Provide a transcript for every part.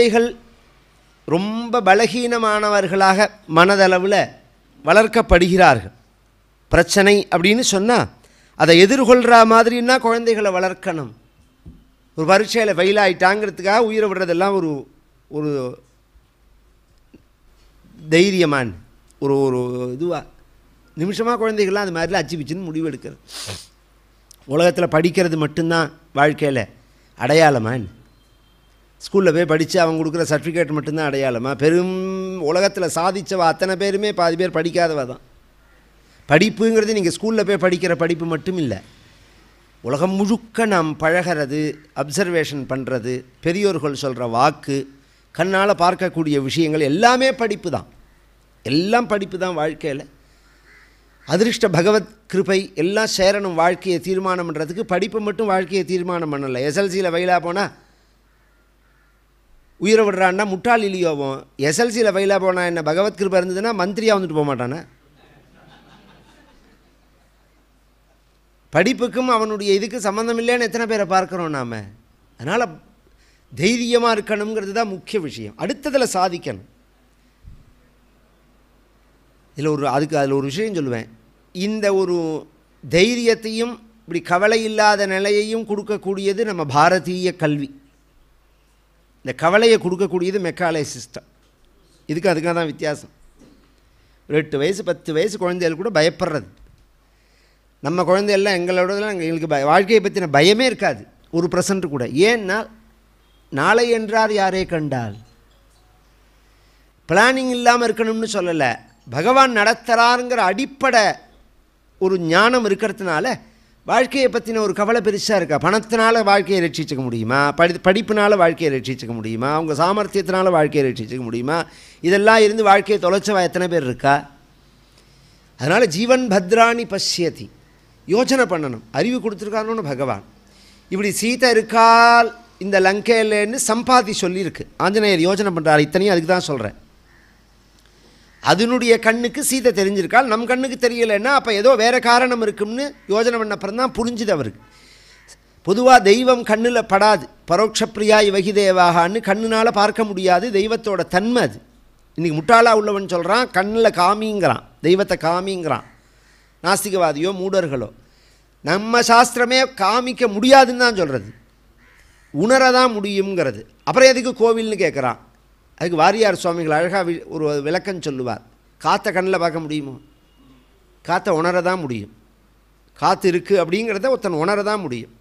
குழந்தைகள் ரொம்ப பலகீனமானவர்களாக மனதளவில் வளர்க்கப்படுகிறார்கள் பிரச்சனை அப்படின்னு சொன்னால் அதை எதிர்கொள்கிற மாதிரின்னா குழந்தைகளை வளர்க்கணும் ஒரு பரீட்சையில் ஃபெயில் ஆகிட்டாங்கிறதுக்காக உயிரை விடுறதெல்லாம் ஒரு ஒரு தைரியமான ஒரு ஒரு இதுவாக நிமிஷமாக குழந்தைகள்லாம் அது மாதிரிலாம் அச்சு பிச்சுன்னு எடுக்கிறது உலகத்தில் படிக்கிறது மட்டும்தான் வாழ்க்கையில் அடையாளமான்னு ஸ்கூலில் போய் படித்து அவங்க கொடுக்குற சர்டிஃபிகேட் மட்டும்தான் அடையாளமாக பெரும் உலகத்தில் சாதித்தவ அத்தனை பேருமே பாதி பேர் படிக்காதவ தான் படிப்புங்கிறது நீங்கள் ஸ்கூலில் போய் படிக்கிற படிப்பு மட்டும் இல்லை உலகம் முழுக்க நாம் பழகிறது அப்சர்வேஷன் பண்ணுறது பெரியோர்கள் சொல்கிற வாக்கு கண்ணால் பார்க்கக்கூடிய விஷயங்கள் எல்லாமே படிப்பு தான் எல்லாம் படிப்பு தான் வாழ்க்கையில் அதிர்ஷ்ட பகவத் கிருபை எல்லாம் சேரணும் வாழ்க்கையை தீர்மானம் பண்ணுறதுக்கு படிப்பு மட்டும் வாழ்க்கையை தீர்மானம் பண்ணலை எஸ்எல்சியில் வயலாக போனால் உயிரை விடுறான்னா முட்டாள் இல்லையோவும் எஸ்எல்சியில் ஃபெயிலாக போனால் என்ன பகவத் கிருபா இருந்ததுன்னா மந்திரியாக வந்துட்டு போக மாட்டானே படிப்புக்கும் அவனுடைய இதுக்கு சம்மந்தம் இல்லைன்னு எத்தனை பேரை பார்க்குறோம் நாம் அதனால் தைரியமாக இருக்கணுங்கிறது தான் முக்கிய விஷயம் அடுத்ததில் சாதிக்கணும் இதில் ஒரு அதுக்கு அதில் ஒரு விஷயம் சொல்லுவேன் இந்த ஒரு தைரியத்தையும் இப்படி கவலை இல்லாத நிலையையும் கொடுக்கக்கூடியது நம்ம பாரதீய கல்வி இந்த கவலையை கொடுக்கக்கூடியது மெக்காலே சிஸ்டம் இதுக்கு அதுக்காக தான் வித்தியாசம் ஒரு எட்டு வயசு பத்து வயசு குழந்தைகள் கூட பயப்படுறது நம்ம குழந்தையெல்லாம் எங்களோடலாம் எங்களுக்கு பய வாழ்க்கையை பற்றின பயமே இருக்காது ஒரு பர்சன்ட் கூட ஏன்னா நாளை என்றார் யாரே கண்டால் பிளானிங் இல்லாமல் இருக்கணும்னு சொல்லலை பகவான் நடத்துகிறாருங்கிற அடிப்படை ஒரு ஞானம் இருக்கிறதுனால வாழ்க்கையை பற்றின ஒரு கவலை பெருசாக இருக்கா பணத்தினால் வாழ்க்கையை ரட்சிச்சிக்க முடியுமா படி படிப்பினால் வாழ்க்கையை ரட்சிச்சிக்க முடியுமா அவங்க சாமர்த்தியத்தினால் வாழ்க்கையை ரட்சிச்சிக்க முடியுமா இதெல்லாம் இருந்து வாழ்க்கையை தொலைச்சவா எத்தனை பேர் இருக்கா அதனால் ஜீவன் பத்ராணி பசியதி யோசனை பண்ணணும் அறிவு கொடுத்துருக்கானு பகவான் இப்படி சீதை இருக்கால் இந்த லங்கையிலேன்னு சம்பாதி சொல்லியிருக்கு ஆஞ்சநேயர் யோசனை பண்ணுறாரு இத்தனையும் அதுக்கு தான் சொல்கிறேன் அதனுடைய கண்ணுக்கு சீதை தெரிஞ்சிருக்காள் நம் கண்ணுக்கு தெரியலைன்னா அப்போ ஏதோ வேறு காரணம் இருக்கும்னு யோஜனை பண்ணப்புறம் தான் புரிஞ்சுது அவருக்கு பொதுவாக தெய்வம் கண்ணில் படாது பரோட்சப்பிரியாய் வகி தேவாகான்னு கண்ணுனால் பார்க்க முடியாது தெய்வத்தோட தன்மை அது இன்றைக்கி முட்டாளாக உள்ளவன் சொல்கிறான் கண்ணில் காமிங்கிறான் தெய்வத்தை காமிங்கிறான் நாஸ்திகவாதியோ மூடர்களோ நம்ம சாஸ்திரமே காமிக்க முடியாதுன்னு தான் சொல்கிறது உணரதான் முடியுங்கிறது அப்புறம் எதுக்கு கோவில்னு கேட்குறான் அதுக்கு வாரியார் சுவாமிகள் அழகாக ஒரு விளக்கம் சொல்லுவார் காற்றை கண்ணில் பார்க்க முடியுமோ காற்றை உணர தான் முடியும் காற்று இருக்குது அப்படிங்கிறத ஒருத்தன் உணர தான் முடியும்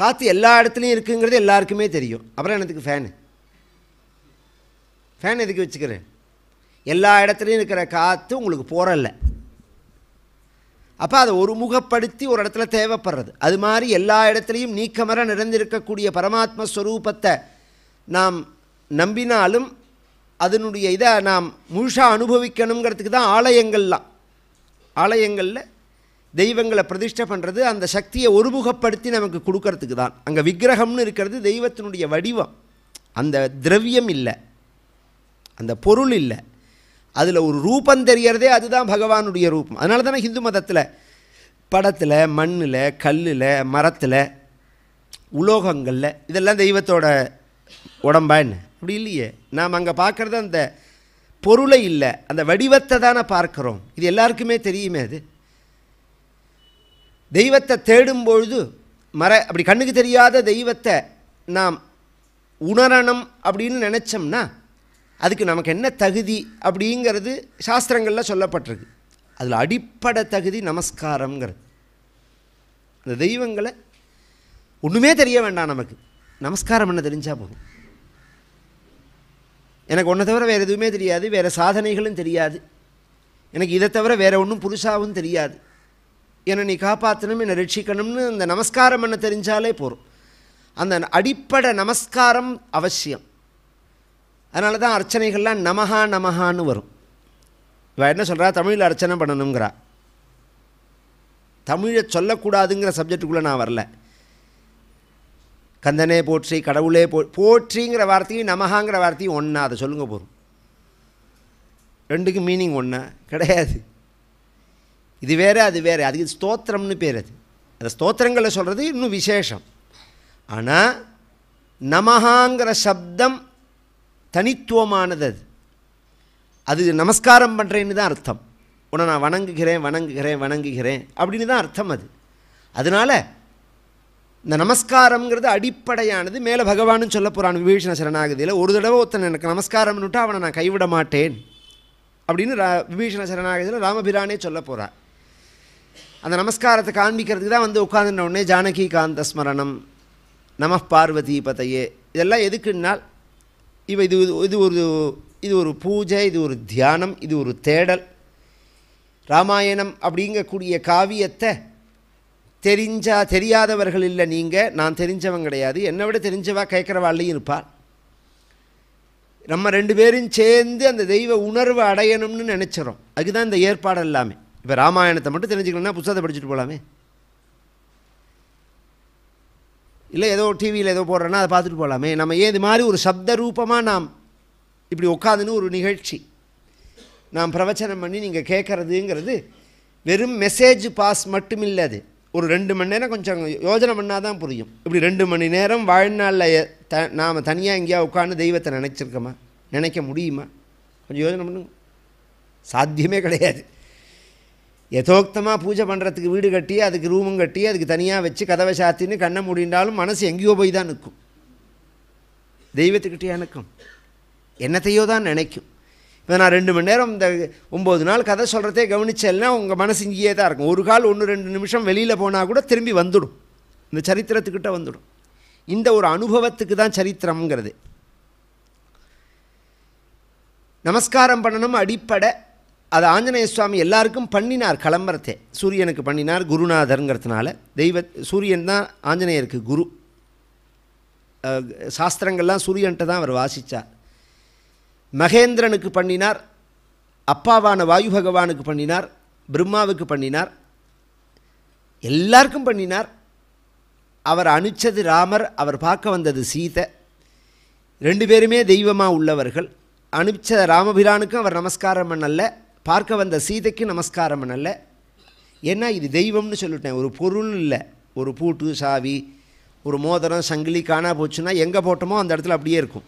காற்று எல்லா இடத்துலையும் இருக்குங்கிறது எல்லாருக்குமே தெரியும் அப்புறம் எனக்கு ஃபேனு ஃபேன் எதுக்கு வச்சுக்கிறேன் எல்லா இடத்துலையும் இருக்கிற காற்று உங்களுக்கு போகிறல்ல அப்போ அதை ஒரு முகப்படுத்தி ஒரு இடத்துல தேவைப்படுறது அது மாதிரி எல்லா இடத்துலையும் நீக்கமர நிறைந்திருக்கக்கூடிய பரமாத்ம ஸ்வரூபத்தை நாம் நம்பினாலும் அதனுடைய இதை நாம் முழுசாக அனுபவிக்கணுங்கிறதுக்கு தான் ஆலயங்கள்லாம் ஆலயங்களில் தெய்வங்களை பிரதிஷ்டை பண்ணுறது அந்த சக்தியை ஒருமுகப்படுத்தி நமக்கு கொடுக்கறதுக்கு தான் அங்கே விக்கிரகம்னு இருக்கிறது தெய்வத்தினுடைய வடிவம் அந்த திரவியம் இல்லை அந்த பொருள் இல்லை அதில் ஒரு ரூபம் தெரியறதே அதுதான் பகவானுடைய ரூபம் அதனால தானே ஹிந்து மதத்தில் படத்தில் மண்ணில் கல்லில் மரத்தில் உலோகங்களில் இதெல்லாம் தெய்வத்தோட உடம்பா என்ன அப்படி இல்லையே நாம் அங்கே பார்க்குறது அந்த பொருளை இல்லை அந்த வடிவத்தை தானே பார்க்குறோம் இது எல்லாருக்குமே தெரியுமே அது தெய்வத்தை தேடும் பொழுது மர அப்படி கண்ணுக்கு தெரியாத தெய்வத்தை நாம் உணரணும் அப்படின்னு நினச்சோம்னா அதுக்கு நமக்கு என்ன தகுதி அப்படிங்கிறது சாஸ்திரங்களில் சொல்லப்பட்டிருக்கு அதில் அடிப்படை தகுதி நமஸ்காரங்கிறது இந்த தெய்வங்களை ஒன்றுமே தெரிய வேண்டாம் நமக்கு நமஸ்காரம் என்ன தெரிஞ்சால் போதும் எனக்கு ஒன்றை தவிர வேறு எதுவுமே தெரியாது வேறு சாதனைகளும் தெரியாது எனக்கு இதை தவிர வேறு ஒன்றும் புதுசாகவும் தெரியாது என்னை நீ காப்பாற்றணும் என்னை ரட்சிக்கணும்னு அந்த நமஸ்காரம் என்ன தெரிஞ்சாலே போகும் அந்த அடிப்படை நமஸ்காரம் அவசியம் அதனால தான் அர்ச்சனைகள்லாம் நமஹா நமஹான்னு வரும் இவள் என்ன சொல்கிறா தமிழில் அர்ச்சனை பண்ணணுங்கிறா தமிழை சொல்லக்கூடாதுங்கிற சப்ஜெக்டுக்குள்ளே நான் வரல கந்தனே போற்றி கடவுளே போ போற்றிங்கிற வார்த்தையும் நமகாங்கிற வார்த்தையும் ஒன்றா அதை சொல்லுங்கள் போகிறோம் ரெண்டுக்கும் மீனிங் ஒன்றா கிடையாது இது வேறு அது வேறு அதுக்கு ஸ்தோத்திரம்னு பேர் அது அந்த ஸ்தோத்திரங்களை சொல்கிறது இன்னும் விசேஷம் ஆனால் நமகாங்கிற சப்தம் தனித்துவமானது அது அது நமஸ்காரம் பண்ணுறேன்னு தான் அர்த்தம் உன நான் வணங்குகிறேன் வணங்குகிறேன் வணங்குகிறேன் அப்படின்னு தான் அர்த்தம் அது அதனால் இந்த நமஸ்காரம்ங்கிறது அடிப்படையானது மேலே பகவானும் சொல்ல போகிறான் விபீஷண சரணாகதியில் ஒரு தடவை ஒருத்தன் எனக்கு நமஸ்காரம்னு விட்டு அவனை நான் கைவிட மாட்டேன் அப்படின்னு ரா விபீஷண சரணாகதியில் ராமபிரானே சொல்ல போகிறார் அந்த நமஸ்காரத்தை காண்பிக்கிறதுக்கு தான் வந்து உட்காந்துட்ட உடனே ஜானகி காந்த ஸ்மரணம் நம பார்வதி பதையே இதெல்லாம் எதுக்குன்னால் இவ இது இது ஒரு இது ஒரு பூஜை இது ஒரு தியானம் இது ஒரு தேடல் ராமாயணம் அப்படிங்கக்கூடிய காவியத்தை தெரிஞ்சா தெரியாதவர்கள் இல்லை நீங்கள் நான் தெரிஞ்சவன் கிடையாது என்னை விட தெரிஞ்சவா கேட்குறவாள்லையும் இருப்பாள் நம்ம ரெண்டு பேரும் சேர்ந்து அந்த தெய்வ உணர்வு அடையணும்னு நினச்சிரும் அதுதான் இந்த ஏற்பாடு எல்லாமே இப்போ ராமாயணத்தை மட்டும் தெரிஞ்சுக்கணும்னா புத்தகத்தை படிச்சுட்டு போகலாமே இல்லை ஏதோ டிவியில் ஏதோ போடுறோன்னா அதை பார்த்துட்டு போகலாமே நம்ம ஏன் இது மாதிரி ஒரு சப்த ரூபமாக நாம் இப்படி உட்காதுன்னு ஒரு நிகழ்ச்சி நாம் பிரவச்சனம் பண்ணி நீங்கள் கேட்குறதுங்கிறது வெறும் மெசேஜ் பாஸ் மட்டும் இல்லை அது ஒரு ரெண்டு மணி நேரம் கொஞ்சம் யோஜனை பண்ணால் தான் புரியும் இப்படி ரெண்டு மணி நேரம் வாழ்நாளில் த நாம் தனியாக எங்கேயா உட்காந்து தெய்வத்தை நினச்சிருக்கோமா நினைக்க முடியுமா கொஞ்சம் யோஜனை பண்ணுங்க சாத்தியமே கிடையாது எதோக்தமாக பூஜை பண்ணுறதுக்கு வீடு கட்டி அதுக்கு ரூமும் கட்டி அதுக்கு தனியாக வச்சு கதவை சாத்தின்னு கண்ணை முடிந்தாலும் மனசு எங்கேயோ போய் தான் நிற்கும் தெய்வத்துக்கிட்டேயா நிற்கும் என்னத்தையோ தான் நினைக்கும் இப்போ நான் ரெண்டு மணி நேரம் இந்த ஒம்பது நாள் கதை சொல்கிறதே கவனிச்சேன்னா உங்கள் மனசு இங்கேயே தான் இருக்கும் ஒரு கால் ஒன்று ரெண்டு நிமிஷம் வெளியில் போனால் கூட திரும்பி வந்துடும் இந்த சரித்திரத்துக்கிட்ட வந்துடும் இந்த ஒரு அனுபவத்துக்கு தான் சரித்திரம்ங்கிறது நமஸ்காரம் பண்ணணும் அடிப்படை அது ஆஞ்சநேய சுவாமி எல்லாருக்கும் பண்ணினார் கிளம்புறதே சூரியனுக்கு பண்ணினார் குருநாதருங்கிறதுனால தெய்வ சூரியன் தான் ஆஞ்சநேயருக்கு குரு சாஸ்திரங்கள்லாம் சூரியன்ட்ட தான் அவர் வாசித்தார் மகேந்திரனுக்கு பண்ணினார் அப்பாவான வாயு பகவானுக்கு பண்ணினார் பிரம்மாவுக்கு பண்ணினார் எல்லாருக்கும் பண்ணினார் அவர் அனுச்சது ராமர் அவர் பார்க்க வந்தது சீதை ரெண்டு பேருமே தெய்வமாக உள்ளவர்கள் அனுப்பிச்ச ராமபிரானுக்கும் அவர் நமஸ்காரம் பண்ணல பார்க்க வந்த சீதைக்கும் நமஸ்காரம் பண்ணல ஏன்னா இது தெய்வம்னு சொல்லிட்டேன் ஒரு பொருள் இல்லை ஒரு பூட்டு சாவி ஒரு மோதிரம் சங்கிலி காணா போச்சுன்னா எங்கே போட்டோமோ அந்த இடத்துல அப்படியே இருக்கும்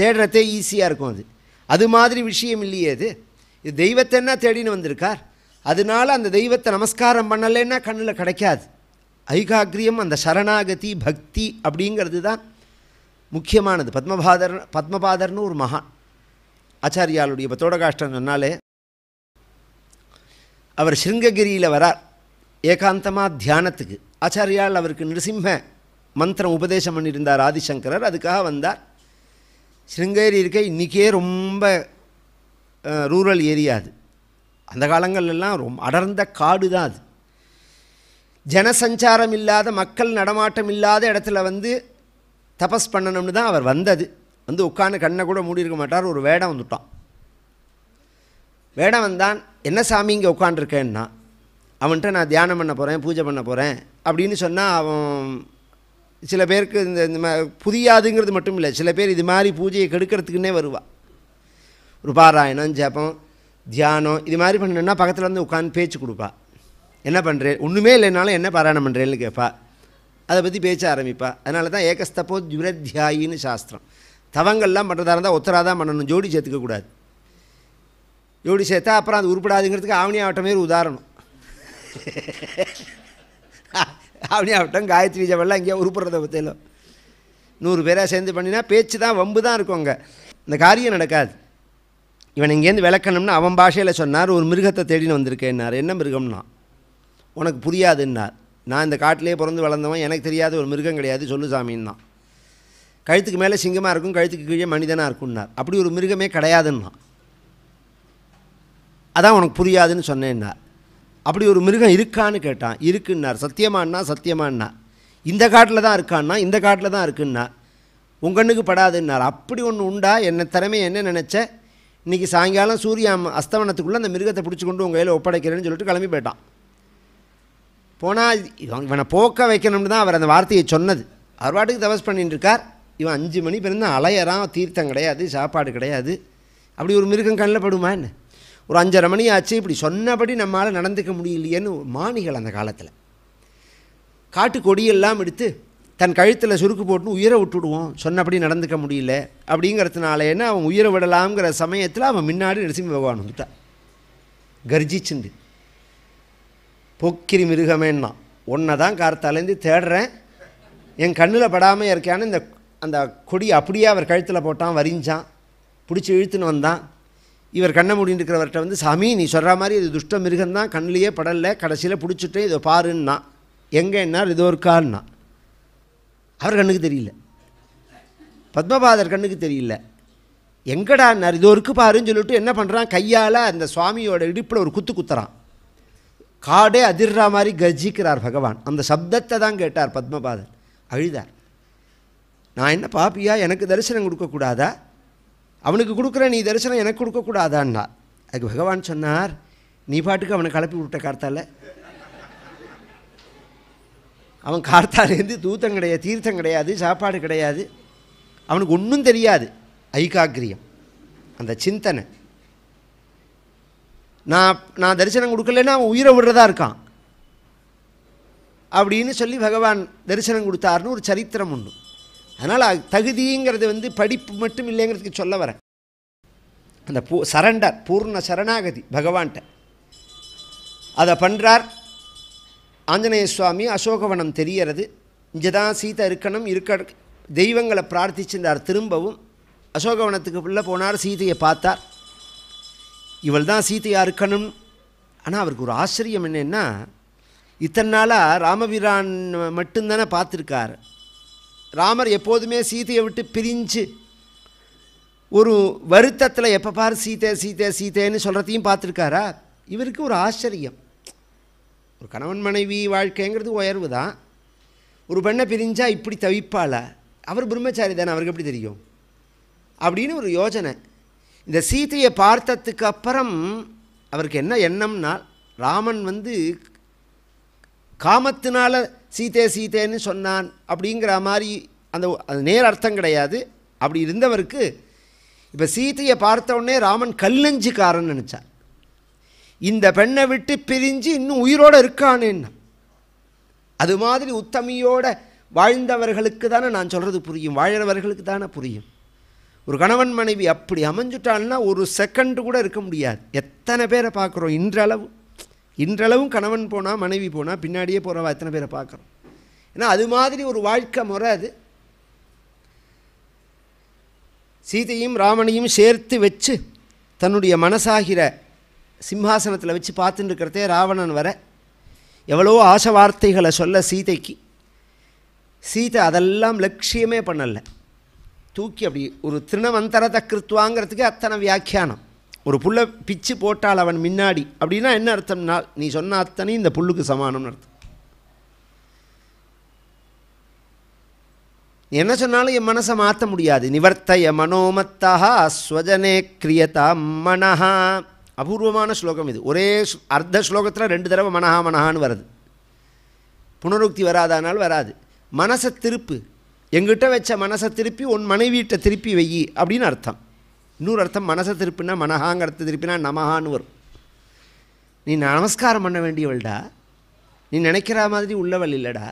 தேடுறதே ஈஸியாக இருக்கும் அது அது மாதிரி விஷயம் இல்லையே அது இது தெய்வத்தை என்ன தேடின்னு வந்திருக்கார் அதனால் அந்த தெய்வத்தை நமஸ்காரம் பண்ணலைன்னா கண்ணில் கிடைக்காது ஐகாக்ரியம் அந்த சரணாகதி பக்தி அப்படிங்கிறது தான் முக்கியமானது பத்மபாதர் பத்மபாதர்னு ஒரு மகான் ஆச்சாரியாளுடைய இப்போ தோடகாஷ்டம் சொன்னாலே அவர் சிருங்ககிரியில் வரார் ஏகாந்தமாக தியானத்துக்கு ஆச்சாரியால் அவருக்கு நிருசிம்ம மந்திரம் உபதேசம் பண்ணியிருந்தார் ஆதிசங்கரர் அதுக்காக வந்தார் சிருங்கேரி இருக்க இன்றைக்கே ரொம்ப ரூரல் ஏரியா அது அந்த காலங்கள்லாம் ரொம்ப அடர்ந்த காடு தான் அது ஜனசஞ்சாரம் இல்லாத மக்கள் நடமாட்டம் இல்லாத இடத்துல வந்து தபஸ் பண்ணணும்னு தான் அவர் வந்தது வந்து உட்காந்து கண்ணை கூட மூடி இருக்க மாட்டார் ஒரு வேடம் வந்துட்டான் வேடம் வந்தான் என்ன சாமி இங்கே உட்காண்டிருக்கேன்னா அவன்கிட்ட நான் தியானம் பண்ண போகிறேன் பூஜை பண்ண போகிறேன் அப்படின்னு சொன்னால் அவன் சில பேருக்கு இந்த இந்த புதியாதுங்கிறது மட்டும் இல்லை சில பேர் இது மாதிரி பூஜையை கெடுக்கிறதுக்குன்னே வருவா ஒரு பாராயணம் ஜபம் தியானம் இது மாதிரி பண்ணணுன்னா பக்கத்தில் வந்து உட்காந்து பேச்சு கொடுப்பா என்ன பண்ணுறேன் ஒன்றுமே இல்லைனாலும் என்ன பாராயணம் பண்ணுறேன்னு கேட்பா அதை பற்றி பேச்ச ஆரம்பிப்பா அதனால தான் ஏகஸ்தப்போ துரத்தியாயின்னு சாஸ்திரம் தவங்கள்லாம் பண்ணுறதா இருந்தால் ஒத்தராக தான் பண்ணணும் ஜோடி சேர்த்துக்கக்கூடாது ஜோடி சேர்த்தா அப்புறம் அது உருப்படாதுங்கிறதுக்கு ஆவணி ஆவட்டமே ஒரு உதாரணம் அவனே ஆகட்டும் காயத்ரி ஜபெல்லாம் எங்கேயோ உருப்புறத பற்றியிலும் நூறு பேராக சேர்ந்து பண்ணினா பேச்சு தான் வம்பு தான் இருக்கும் அங்கே இந்த காரியம் நடக்காது இவன் இங்கேருந்து விளக்கணும்னு அவன் பாஷையில் சொன்னார் ஒரு மிருகத்தை தேடின்னு வந்திருக்கேன்னார் என்ன மிருகம்னா உனக்கு புரியாதுன்னார் நான் இந்த காட்டிலே பிறந்து வளர்ந்தவன் எனக்கு தெரியாத ஒரு மிருகம் கிடையாது சொல்லு சாமின்னா கழுத்துக்கு மேலே சிங்கமாக இருக்கும் கழுத்துக்கு கீழே மனிதனாக இருக்கும்னார் அப்படி ஒரு மிருகமே கிடையாதுன்னா அதான் உனக்கு புரியாதுன்னு சொன்னேன்னார் அப்படி ஒரு மிருகம் இருக்கான்னு கேட்டான் இருக்குன்னார் சத்தியமானா சத்தியமானா இந்த காட்டில் தான் இருக்கான்னா இந்த காட்டில் தான் இருக்குன்னா உங்கள் கண்ணுக்கு படாதுன்னார் அப்படி ஒன்று உண்டா என்ன திறமை என்ன நினச்ச இன்றைக்கி சாயங்காலம் சூரிய அஸ்தமனத்துக்குள்ளே அந்த மிருகத்தை பிடிச்சி கொண்டு உங்கள் கையில் ஒப்படைக்கிறேன்னு சொல்லிட்டு கிளம்பி போயிட்டான் போனால் இவனை போக்க வைக்கணும்னு தான் அவர் அந்த வார்த்தையை சொன்னது அவர் பாட்டுக்கு பண்ணிட்டு இருக்கார் இவன் அஞ்சு மணி பிறந்த அலையறான் தீர்த்தம் கிடையாது சாப்பாடு கிடையாது அப்படி ஒரு மிருகம் கண்ணில் படுமா என்ன ஒரு அஞ்சரை மணி ஆச்சு இப்படி சொன்னபடி நம்மளால் நடந்துக்க முடியலையேன்னு மாணிகள் அந்த காலத்தில் காட்டு கொடியெல்லாம் எடுத்து தன் கழுத்தில் சுருக்கு போட்டு உயிரை விட்டுடுவோம் சொன்னபடி நடந்துக்க முடியல அப்படிங்கிறதுனால என்ன அவன் உயிரை விடலாம்ங்கிற சமயத்தில் அவன் முன்னாடி நரசிம்ம பகவான் வந்துட்டான் கர்ஜிச்சுண்டு பொக்கிரி மிருகமேன்னா ஒன்றை தான் கார்த்தாலேருந்து தேடுறேன் என் கண்ணில் படாமல் இருக்கான்னு இந்த அந்த கொடி அப்படியே அவர் கழுத்தில் போட்டான் வரிஞ்சான் பிடிச்சி இழுத்துன்னு வந்தான் இவர் கண்ணை மூடின்னு இருக்கிறவர்கிட்ட வந்து சாமி நீ சொல்கிற மாதிரி இது துஷ்ட மிருகந்தான் தான் கண்ணிலேயே படலை கடைசியில் பிடிச்சிட்டு இதை பாருன்னா என்ன இது ஒரு கான்னா அவர் கண்ணுக்கு தெரியல பத்மபாதர் கண்ணுக்கு தெரியல எங்கடான்னார் இது ஒருக்கு பாருன்னு சொல்லிட்டு என்ன பண்ணுறான் கையால் அந்த சுவாமியோட இடுப்பில் ஒரு குத்து குத்துறான் காடே அதிர்ற மாதிரி கர்ஜிக்கிறார் பகவான் அந்த சப்தத்தை தான் கேட்டார் பத்மபாதர் அழுதார் நான் என்ன பாப்பியா எனக்கு தரிசனம் கொடுக்கக்கூடாதா அவனுக்கு கொடுக்குற நீ தரிசனம் எனக்கு கொடுக்கக்கூடாதான்னா அதுக்கு பகவான் சொன்னார் நீ பாட்டுக்கு அவனை கலப்பி விட்ட கார்த்தால அவன் கார்த்தாலேருந்து தூத்தம் கிடையாது தீர்த்தம் கிடையாது சாப்பாடு கிடையாது அவனுக்கு ஒன்றும் தெரியாது ஐகாக்கிரியம் அந்த சிந்தனை நான் நான் தரிசனம் கொடுக்கலன்னா அவன் உயிரை விடுறதா இருக்கான் அப்படின்னு சொல்லி பகவான் தரிசனம் கொடுத்தாருன்னு ஒரு சரித்திரம் உண்டு அதனால் தகுதிங்கிறது வந்து படிப்பு மட்டும் இல்லைங்கிறதுக்கு சொல்ல வர அந்த பூ சரண்டர் பூர்ண சரணாகதி பகவான்கிட்ட அதை பண்ணுறார் ஆஞ்சநேய சுவாமி அசோகவனம் தெரிகிறது இங்கே தான் சீதை இருக்கணும் இருக்க தெய்வங்களை பிரார்த்திச்சிருந்தார் திரும்பவும் அசோகவனத்துக்கு உள்ளே போனார் சீதையை பார்த்தார் இவள் தான் சீதையாக இருக்கணும் ஆனால் அவருக்கு ஒரு ஆச்சரியம் என்னென்னா இத்தனை நாளாக ராமபிரான் மட்டும்தானே பார்த்துருக்கார் ராமர் எப்போதுமே சீதையை விட்டு பிரிஞ்சு ஒரு வருத்தத்தில் எப்போ பார் சீதை சீதை சீதைன்னு சொல்கிறதையும் பார்த்துருக்காரா இவருக்கு ஒரு ஆச்சரியம் ஒரு கணவன் மனைவி வாழ்க்கைங்கிறது உயர்வு தான் ஒரு பெண்ணை பிரிஞ்சால் இப்படி தவிப்பாள அவர் பிரம்மச்சாரி தானே அவருக்கு எப்படி தெரியும் அப்படின்னு ஒரு யோஜனை இந்த சீதையை பார்த்ததுக்கு அப்புறம் அவருக்கு என்ன எண்ணம்னால் ராமன் வந்து காமத்தினால் சீதே சீதேன்னு சொன்னான் அப்படிங்கிற மாதிரி அந்த அது நேர் அர்த்தம் கிடையாது அப்படி இருந்தவருக்கு இப்போ சீத்தையை பார்த்தவுடனே ராமன் கல்லஞ்சிக்காரன் நினச்சார் இந்த பெண்ணை விட்டு பிரிஞ்சு இன்னும் உயிரோடு இருக்கானேன்னா அது மாதிரி உத்தமையோடு வாழ்ந்தவர்களுக்கு தானே நான் சொல்கிறது புரியும் வாழறவர்களுக்கு தானே புரியும் ஒரு கணவன் மனைவி அப்படி அமைஞ்சுட்டான்னா ஒரு செகண்டு கூட இருக்க முடியாது எத்தனை பேரை பார்க்குறோம் இன்றளவு இன்றளவும் கணவன் போனால் மனைவி போனால் பின்னாடியே போகிறவா எத்தனை பேரை பார்க்குறோம் ஏன்னா அது மாதிரி ஒரு வாழ்க்கை முறை அது சீதையும் ராமனையும் சேர்த்து வச்சு தன்னுடைய மனசாகிற சிம்ஹாசனத்தில் வச்சு பார்த்துட்டுருக்கிறதே இருக்கிறதே ராவணன் வர எவ்வளோ ஆசை வார்த்தைகளை சொல்ல சீதைக்கு சீதை அதெல்லாம் லட்சியமே பண்ணலை தூக்கி அப்படி ஒரு திருணவந்தரத்தை கிருத்துவாங்கிறதுக்கு அத்தனை வியாக்கியானம் ஒரு புல்லை பிச்சு போட்டால் அவன் முன்னாடி அப்படின்னா என்ன அர்த்தம்னா நீ சொன்ன அத்தனை இந்த புல்லுக்கு சமானம்னு அர்த்தம் என்ன சொன்னாலும் என் மனசை மாற்ற முடியாது நிவர்த்தய மனோமத்தா ஸ்வஜனே கிரியதா மனஹா அபூர்வமான ஸ்லோகம் இது ஒரே அர்த்த ஸ்லோகத்தில் ரெண்டு தடவை மனஹா மனஹான்னு வருது புனருக்தி வராதானால் வராது மனசை திருப்பு எங்கிட்ட வச்ச மனசை திருப்பி உன் மனைவியிட்ட திருப்பி வெய்யி அப்படின்னு அர்த்தம் இன்னொரு அர்த்தம் மனசை திருப்பினா மனஹாங்கிறத திருப்பினா நமஹான்னு வரும் நீ நமஸ்காரம் பண்ண வேண்டியவள்டா நீ நினைக்கிற மாதிரி உள்ளவள் இல்லைடா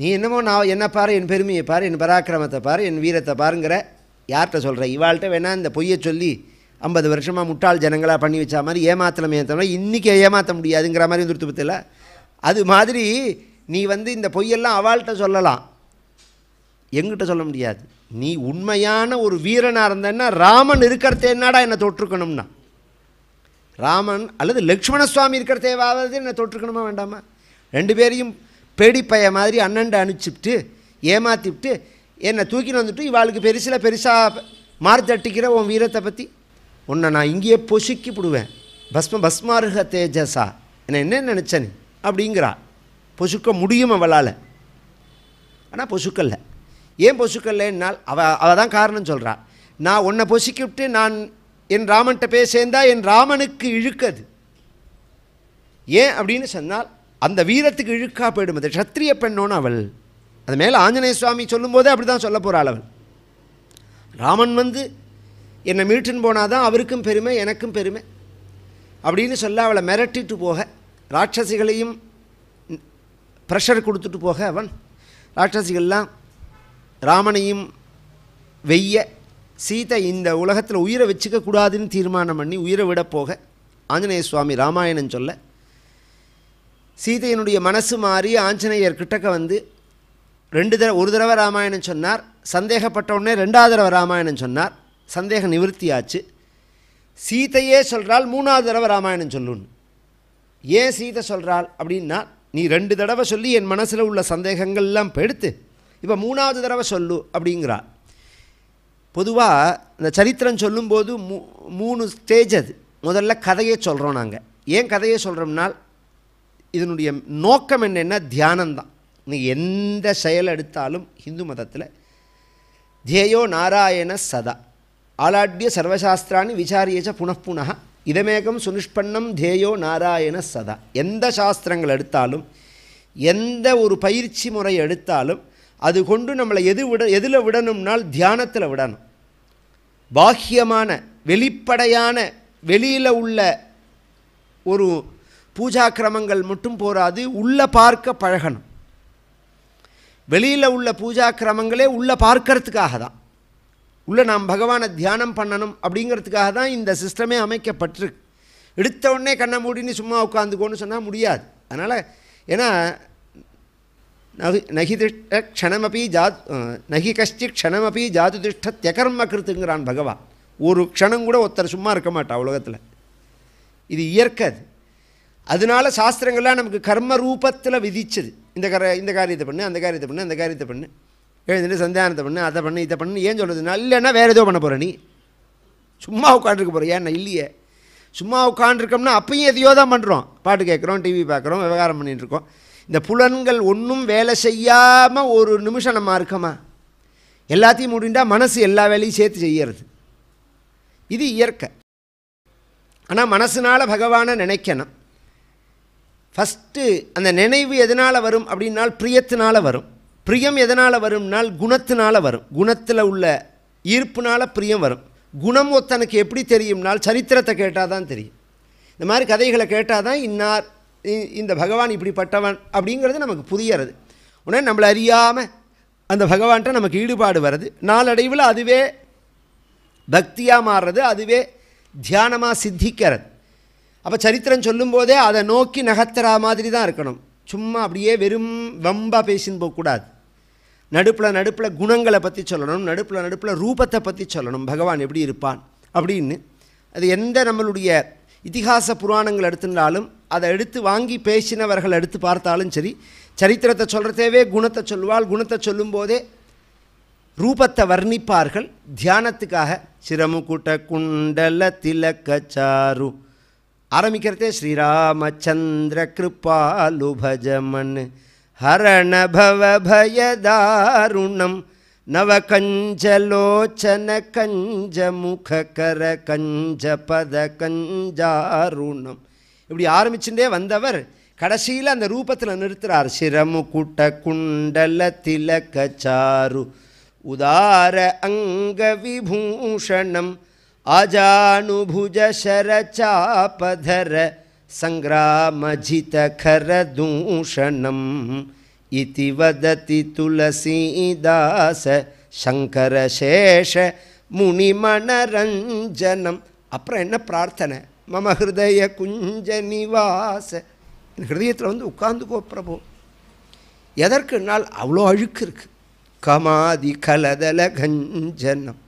நீ என்னமோ நான் என்ன பாரு என் பெருமையை பாரு என் பராக்கிரமத்தை பாரு என் வீரத்தை பாருங்கிற யார்கிட்ட சொல்கிற இவாள்கிட்ட வேணால் இந்த பொய்யை சொல்லி ஐம்பது வருஷமாக முட்டாள் ஜனங்களாக பண்ணி வச்சா மாதிரி ஏமாத்தலை ஏற்றலாம் இன்றைக்கி ஏமாற்ற முடியாதுங்கிற மாதிரி வந்துருத்து பற்றில அது மாதிரி நீ வந்து இந்த பொய்யெல்லாம் அவள்கிட்ட சொல்லலாம் எங்கிட்ட சொல்ல முடியாது நீ உண்மையான ஒரு வீரனாக இருந்தன்னா ராமன் இருக்கிறதே என்னடா என்னை தொற்றுக்கணும்னா ராமன் அல்லது லக்ஷ்மண சுவாமி இருக்கிறதேவாவது என்னை தொற்றுக்கணுமா வேண்டாமா ரெண்டு பேரையும் பெடிப்பைய மாதிரி அண்ணன்ட்ட அனுப்பிச்சிட்டு ஏமாற்றிவிட்டு என்னை தூக்கின்னு வந்துட்டு இவாளுக்கு பெருசில் பெருசாக மார்த்தட்டிக்கிற உன் வீரத்தை பற்றி உன்னை நான் இங்கேயே பொசுக்கி விடுவேன் பஸ்ம பஸ்மாருக தேஜஸா என்னை என்ன நினச்சனே அப்படிங்கிறா பொசுக்க முடியும் அவளால் ஆனால் பொசுக்கல்லை ஏன் பொசுக்கலைன்னால் அவ அவள் தான் காரணம் சொல்கிறாள் நான் உன்னை பொசுக்கிவிட்டு நான் என் ராமன்கிட்ட பேச சேர்ந்தால் என் ராமனுக்கு இழுக்கது ஏன் அப்படின்னு சொன்னால் அந்த வீரத்துக்கு இழுக்கா போயிடும் அது சத்திரிய பெண்ணோன்னு அவள் அது மேலே ஆஞ்சநேய சுவாமி சொல்லும்போதே அப்படி தான் சொல்ல போகிறாள் அவள் ராமன் வந்து என்னை மீட்டுன்னு போனாதான் அவருக்கும் பெருமை எனக்கும் பெருமை அப்படின்னு சொல்ல அவளை மிரட்டிட்டு போக ராட்சசிகளையும் ப்ரெஷர் கொடுத்துட்டு போக அவன் ராட்சசிகள்லாம் ராமனையும் வெய்ய சீதை இந்த உலகத்தில் உயிரை வச்சுக்க கூடாதுன்னு தீர்மானம் பண்ணி உயிரை விட போக ஆஞ்சநேய சுவாமி ராமாயணம் சொல்ல சீதையினுடைய மனசு மாறி ஆஞ்சநேயர் கிட்டக்க வந்து ரெண்டு தடவை ஒரு தடவை ராமாயணம் சொன்னார் சந்தேகப்பட்டவுடனே ரெண்டாவது தடவை ராமாயணம் சொன்னார் சந்தேக நிவர்த்தி ஆச்சு சீதையே சொல்கிறாள் மூணாவது தடவை ராமாயணம் சொல்லுன்னு ஏன் சீதை சொல்கிறாள் அப்படின்னா நீ ரெண்டு தடவை சொல்லி என் மனசில் உள்ள சந்தேகங்கள்லாம் எடுத்து இப்போ மூணாவது தடவை சொல்லு அப்படிங்கிறா பொதுவாக இந்த சரித்திரம் சொல்லும்போது மூ மூணு ஸ்டேஜ் அது முதல்ல கதையை சொல்கிறோம் நாங்கள் ஏன் கதையை சொல்கிறோம்னா இதனுடைய நோக்கம் என்னென்னா தியானம்தான் நீங்கள் எந்த செயல் எடுத்தாலும் ஹிந்து மதத்தில் தேயோ நாராயண சதா ஆலாட்ய சர்வசாஸ்திராணி விசாரியச்ச புனப்புனா இதமேகம் சுனிஷ்பண்ணம் தேயோ நாராயண சதா எந்த சாஸ்திரங்கள் எடுத்தாலும் எந்த ஒரு பயிற்சி முறை எடுத்தாலும் அது கொண்டு நம்மளை எது விட எதில் விடணும்னால் தியானத்தில் விடணும் பாக்கியமான வெளிப்படையான வெளியில் உள்ள ஒரு பூஜா கிரமங்கள் மட்டும் போராது உள்ளே பார்க்க பழகணும் வெளியில் உள்ள பூஜா கிரமங்களே உள்ளே பார்க்கறதுக்காக தான் உள்ளே நாம் பகவானை தியானம் பண்ணணும் அப்படிங்கிறதுக்காக தான் இந்த சிஸ்டமே அமைக்கப்பட்டிருக்கு எடுத்த உடனே கண்ணை மூடின்னு சும்மா உட்காந்துக்கோன்னு சொன்னால் முடியாது அதனால் ஏன்னா நகி திஷ்ட க்ஷணமபி ஜாத் நகி கஷ்டி க்ஷணமபி ஜாது திஷ்ட தியகர்ம கிருத்துங்கிறான் பகவா ஒரு க்ஷணம் கூட ஒருத்தர் சும்மா இருக்க மாட்டா உலகத்தில் இது இயற்கை அது அதனால சாஸ்திரங்கள்லாம் நமக்கு கர்ம ரூபத்தில் விதிச்சது இந்த கர இந்த காரியத்தை பண்ணு அந்த காரியத்தை பண்ணு அந்த காரியத்தை பண்ணு எழுந்துட்டு சந்தானத்தை பண்ணு அதை பண்ணு இதை பண்ணு ஏன் சொல்கிறது இல்லைன்னா வேறு ஏதோ பண்ண போகிற நீ சும்மா உட்காண்டிருக்க போகிற நான் இல்லையே சும்மா உட்காந்துருக்கோம்னா அப்பயும் எதையோ தான் பண்ணுறோம் பாட்டு கேட்குறோம் டிவி பார்க்குறோம் விவகாரம் பண்ணிகிட்டு இருக்கோம் இந்த புலன்கள் ஒன்றும் வேலை செய்யாமல் ஒரு நிமிஷம் நம்ம இருக்கமா எல்லாத்தையும் முடிந்தால் மனசு எல்லா வேலையும் சேர்த்து செய்யறது இது இயற்கை ஆனால் மனசுனால் பகவானை நினைக்கணும் ஃபஸ்ட்டு அந்த நினைவு எதனால் வரும் அப்படின்னால் பிரியத்தினால் வரும் பிரியம் எதனால் வரும்னால் குணத்தினால் வரும் குணத்தில் உள்ள ஈர்ப்புனால் பிரியம் வரும் குணம் ஒத்தனுக்கு எப்படி தெரியும்னால் சரித்திரத்தை கேட்டால் தான் தெரியும் இந்த மாதிரி கதைகளை கேட்டால் தான் இன்னார் இந்த பகவான் இப்படிப்பட்டவன் அப்படிங்கிறது நமக்கு புரியறது உடனே நம்மளை அறியாமல் அந்த பகவான்கிட்ட நமக்கு ஈடுபாடு வருது நாளடைவில் அதுவே பக்தியாக மாறுறது அதுவே தியானமாக சித்திக்கிறது அப்போ சரித்திரம் சொல்லும்போதே அதை நோக்கி நகர்த்துறா மாதிரி தான் இருக்கணும் சும்மா அப்படியே வெறும் வம்பாக பேசின்னு போகக்கூடாது நடுப்பில் நடுப்பில் குணங்களை பற்றி சொல்லணும் நடுப்பில் நடுப்பில் ரூபத்தை பற்றி சொல்லணும் பகவான் எப்படி இருப்பான் அப்படின்னு அது எந்த நம்மளுடைய இதிகாச புராணங்கள் எடுத்துனாலும் அதை எடுத்து வாங்கி பேசினவர்கள் எடுத்து பார்த்தாலும் சரி சரித்திரத்தை சொல்கிறதேவே குணத்தை சொல்வாள் குணத்தை சொல்லும்போதே ரூபத்தை வர்ணிப்பார்கள் தியானத்துக்காக சிரமு கூட்ட குண்டல சாரு ஆரம்பிக்கிறதே ஸ்ரீராமச்சந்திர கிருபாலுபஜமன் ஹரணபவ பயதாருணம் நவகஞ்சலோச்சன கஞ்ச முகக்கர கஞ்ச பத கஞ்சாருணம் இப்படி ஆரம்பிச்சுட்டே வந்தவர் கடைசியில் அந்த ரூபத்தில் நிறுத்துகிறார் சிரமு குட்ட குண்டல திலக சாரு உதார அங்க விபூஷணம் அஜானுபுஜரச்சாபதர சங்கிராமஜித கர தூஷணம் इति वदति तुलसीदास शङ्करशेष முனிமணரஞ்சனம் அப்புறம் என்ன பிரார்த்தனை மம ஹிருதய குஞ்ச நிவாச என் ஹிருதயத்தில் வந்து உட்காந்துக்கோ பிரபு எதற்குனால் அவ்வளோ அழுக்கு இருக்குது கமாதி கலதல கஞ்சனம்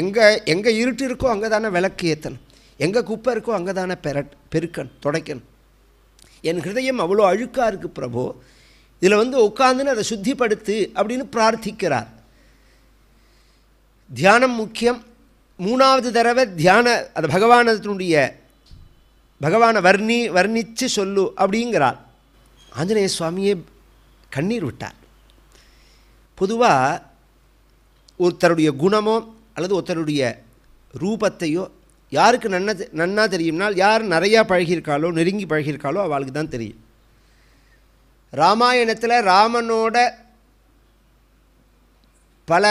எங்கே எங்கே இருட்டு இருக்கோ அங்கே தானே விளக்கு ஏற்றணும் எங்கே குப்பை இருக்கோ அங்கே தானே பெரட் பெருக்கணும் துடைக்கணும் என் ஹிருதயம் அவ்வளோ அழுக்காக இருக்குது பிரபு இதில் வந்து உட்காந்துன்னு அதை சுத்திப்படுத்து அப்படின்னு பிரார்த்திக்கிறார் தியானம் முக்கியம் மூணாவது தடவை தியான அது பகவானத்தினுடைய பகவானை வர்ணி வர்ணித்து சொல்லு அப்படிங்கிறார் ஆஞ்சநேய சுவாமியே கண்ணீர் விட்டார் பொதுவாக ஒருத்தருடைய குணமோ அல்லது ஒருத்தருடைய ரூபத்தையோ யாருக்கு நன்னா நன்னா தெரியும்னால் யார் நிறையா பழகியிருக்காளோ நெருங்கி பழகியிருக்காளோ அவளுக்கு தான் தெரியும் ராமாயணத்தில் ராமனோட பல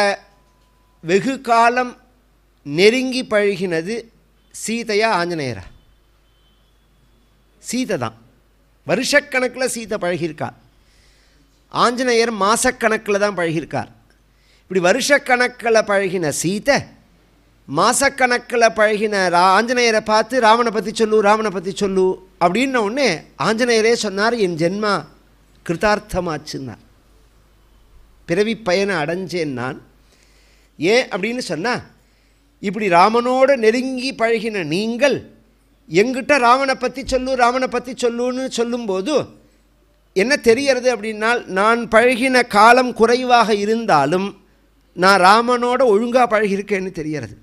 வெகு காலம் நெருங்கி பழகினது சீதையா ஆஞ்சநேயரா சீதை தான் வருஷக்கணக்கில் சீதை பழகியிருக்கார் ஆஞ்சநேயர் மாசக்கணக்கில் தான் பழகியிருக்கார் இப்படி வருஷக்கணக்கில் பழகின சீதை மாசக்கணக்கில் பழகின ரா ஆஞ்சநேயரை பார்த்து ராவனை பற்றி சொல்லு ராவனை பற்றி சொல்லு அப்படின்ன உடனே ஆஞ்சநேயரே சொன்னார் என் ஜென்மா கிருதார்த்தமாச்சுன்னா பிறவி பயனை அடைஞ்சேன் நான் ஏன் அப்படின்னு சொன்னால் இப்படி ராமனோடு நெருங்கி பழகின நீங்கள் எங்கிட்ட ராவனை பற்றி சொல்லு ராவனை பற்றி சொல்லுன்னு சொல்லும்போது என்ன தெரிகிறது அப்படின்னால் நான் பழகின காலம் குறைவாக இருந்தாலும் நான் ராமனோட ஒழுங்காக பழகியிருக்கேன்னு தெரிகிறது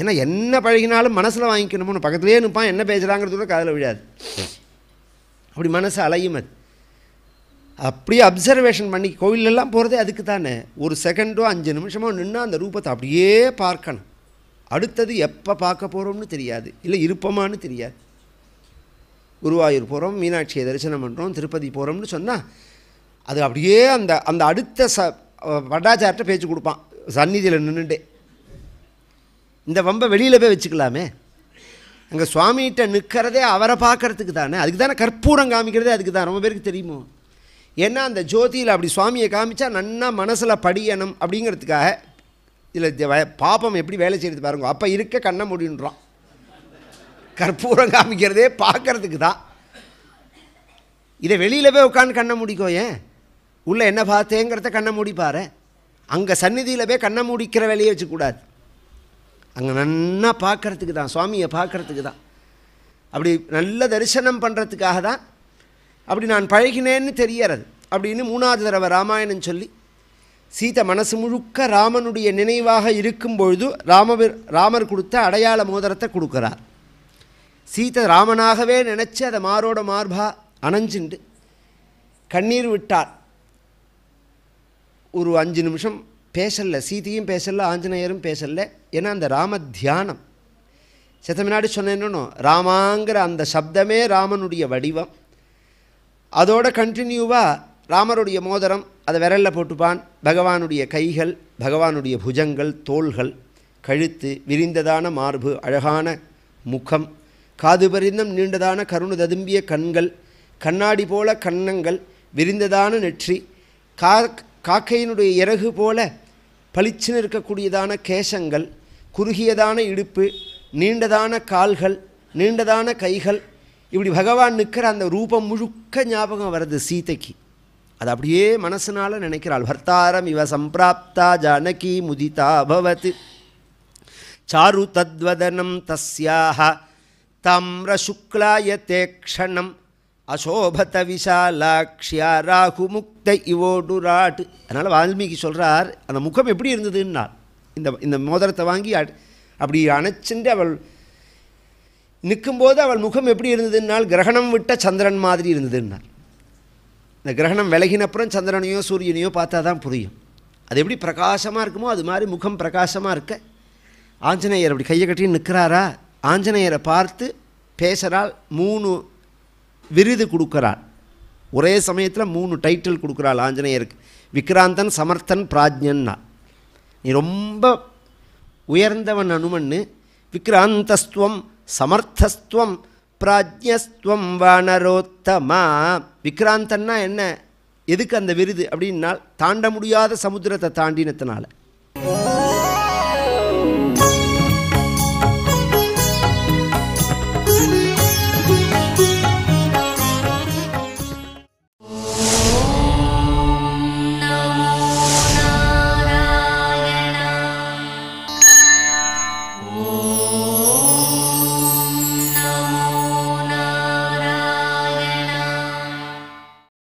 ஏன்னா என்ன பழகினாலும் மனசில் வாங்கிக்கணும்னு பக்கத்துலேயே நிற்பான் என்ன பேசுகிறாங்கிறது கூட காதில் விழாது அப்படி மனசு அலையும் அது அப்படியே அப்சர்வேஷன் பண்ணி கோவிலெல்லாம் போகிறதே அதுக்கு தானே ஒரு செகண்டோ அஞ்சு நிமிஷமோ நின்று அந்த ரூபத்தை அப்படியே பார்க்கணும் அடுத்தது எப்போ பார்க்க போகிறோம்னு தெரியாது இல்லை இருப்போமான்னு தெரியாது குருவாயூர் போகிறோம் மீனாட்சியை தரிசனம் பண்ணுறோம் திருப்பதி போகிறோம்னு சொன்னால் அது அப்படியே அந்த அந்த அடுத்த ச வடாச்சார்ட்ட பேச்சு கொடுப்பான் சந்நிதியில் நின்றுட்டே இந்த வம்பை வெளியில் போய் வச்சுக்கலாமே அங்கே சுவாமிகிட்ட நிற்கிறதே அவரை பார்க்குறதுக்கு தானே அதுக்கு தானே கற்பூரம் காமிக்கிறதே அதுக்கு தான் ரொம்ப பேருக்கு தெரியுமோ ஏன்னா அந்த ஜோதியில் அப்படி சுவாமியை காமிச்சா நன்னா மனசில் படியணும் அப்படிங்கிறதுக்காக இதில் பாப்பம் எப்படி வேலை செய்கிறது பாருங்க அப்போ இருக்க கண்ணை முடின்றான் கற்பூரம் காமிக்கிறதே பார்க்கறதுக்கு தான் இதை வெளியில் போய் உட்காந்து கண்ணை முடிக்கோ ஏன் உள்ளே என்ன பார்த்தேங்கிறத கண்ணை முடிப்பாரு அங்கே சந்நிதியில் போய் கண்ணை முடிக்கிற வேலையை வச்சுக்கூடாது அங்கே நன்னா பார்க்குறதுக்கு தான் சுவாமியை பார்க்குறதுக்கு தான் அப்படி நல்ல தரிசனம் பண்ணுறதுக்காக தான் அப்படி நான் பழகினேன்னு தெரியறது அப்படின்னு மூணாவது தடவை ராமாயணம் சொல்லி சீதை மனசு முழுக்க ராமனுடைய நினைவாக இருக்கும் பொழுது ராமபர் ராமர் கொடுத்த அடையாள மோதிரத்தை கொடுக்குறார் சீதை ராமனாகவே நினச்சி அதை மாரோட மார்பா அணைஞ்சிண்டு கண்ணீர் விட்டார் ஒரு அஞ்சு நிமிஷம் பேசலை சீதையும் பேசலை ஆஞ்சநேயரும் பேசலை ஏன்னா அந்த ராம தியானம் செத்த முன்னாடி ராமாங்கிற அந்த சப்தமே ராமனுடைய வடிவம் அதோட கண்டினியூவாக ராமருடைய மோதிரம் அதை விரலில் போட்டுப்பான் பகவானுடைய கைகள் பகவானுடைய புஜங்கள் தோள்கள் கழுத்து விரிந்ததான மார்பு அழகான முகம் காது பரிந்தம் நீண்டதான கருணு ததும்பிய கண்கள் கண்ணாடி போல கன்னங்கள் விரிந்ததான நெற்றி கா காக்கையினுடைய இறகு போல பளிச்சுன்னு இருக்கக்கூடியதான கேசங்கள் குறுகியதான இடுப்பு நீண்டதான கால்கள் நீண்டதான கைகள் இப்படி பகவான் நிற்கிற அந்த ரூபம் முழுக்க ஞாபகம் வருது சீதைக்கு அது அப்படியே மனசுனால் நினைக்கிறாள் வர்த்தாரம் இவ சம்பிராப்தா ஜானகி முதிதா அபவத்து சாரு தத்வதனம் தஸ்யாக தாமிர சுக்லாய தேக்ஷணம் அசோபத விசாலாக்ஷியா ராகு முக்த இவோடு அதனால் வால்மீகி சொல்கிறார் அந்த முகம் எப்படி இருந்ததுன்னார் இந்த இந்த மோதிரத்தை வாங்கி அப்படி அணைச்சுட்டு அவள் நிற்கும்போது அவள் முகம் எப்படி இருந்ததுன்னால் கிரகணம் விட்ட சந்திரன் மாதிரி இருந்ததுன்னார் இந்த கிரகணம் விலகினப்புறம் சந்திரனையோ சூரியனையோ பார்த்தா தான் புரியும் அது எப்படி பிரகாசமாக இருக்குமோ அது மாதிரி முகம் பிரகாசமாக இருக்க ஆஞ்சநேயர் அப்படி கையை கட்டின்னு நிற்கிறாரா ஆஞ்சநேயரை பார்த்து பேசுகிறாள் மூணு விருது கொடுக்குறாள் ஒரே சமயத்தில் மூணு டைட்டில் கொடுக்குறாள் ஆஞ்சநேயருக்கு விக்ராந்தன் சமர்த்தன் பிராஜ்யன்னா நீ ரொம்ப உயர்ந்தவன் அனுமன்னு விக்ராந்தஸ்துவம் சமர்த்தஸ்துவம் பிராஜ்யஸ்துவம் வானரோத்தமா விக்ராந்தன்னா என்ன எதுக்கு அந்த விருது அப்படின்னால் தாண்ட முடியாத சமுத்திரத்தை தாண்டினத்தினால